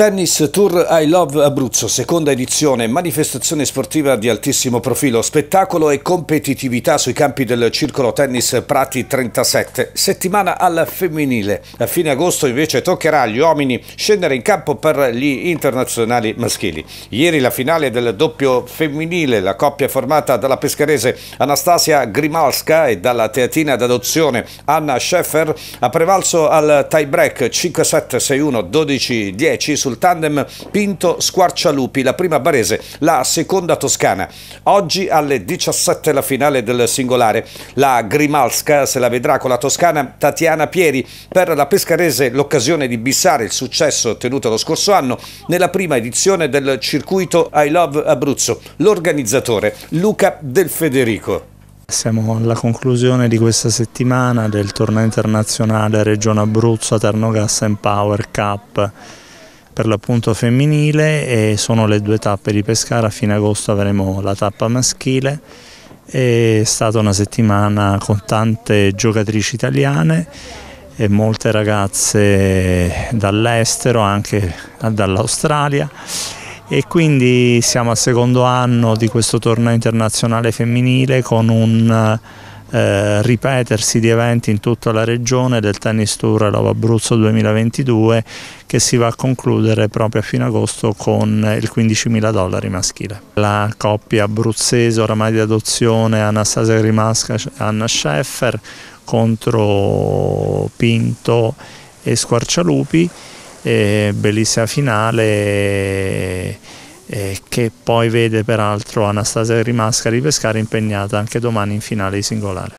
Tennis Tour I Love Abruzzo, seconda edizione, manifestazione sportiva di altissimo profilo, spettacolo e competitività sui campi del Circolo Tennis Prati 37, settimana al femminile. A fine agosto invece toccherà agli uomini scendere in campo per gli internazionali maschili. Ieri la finale del doppio femminile, la coppia formata dalla pescarese Anastasia Grimalska e dalla teatina d'adozione Anna Scheffer ha prevalso al tie break 5-7-6-1-12-10 sul sul tandem Pinto Squarcialupi, la prima barese, la seconda toscana. Oggi alle 17 la finale del singolare. La Grimalska se la vedrà con la toscana Tatiana Pieri. Per la pescarese l'occasione di bissare il successo ottenuto lo scorso anno nella prima edizione del circuito I Love Abruzzo. L'organizzatore Luca Del Federico. Siamo alla conclusione di questa settimana del torneo internazionale Regione Abruzzo Ternogassa Empower Cup per l'appunto femminile e sono le due tappe di Pescara, a fine agosto avremo la tappa maschile. È stata una settimana con tante giocatrici italiane e molte ragazze dall'estero, anche dall'Australia e quindi siamo al secondo anno di questo torneo internazionale femminile con un eh, ripetersi di eventi in tutta la regione del Tennis Tour Love Abruzzo 2022 che si va a concludere proprio a fine agosto con il 15.000 dollari maschile. La coppia abruzzese oramai di adozione Anastasia Grimasca e Anna Scheffer contro Pinto e Squarcialupi e bellissima finale che poi vede peraltro Anastasia Rimasca ripescare impegnata anche domani in finale di singolare.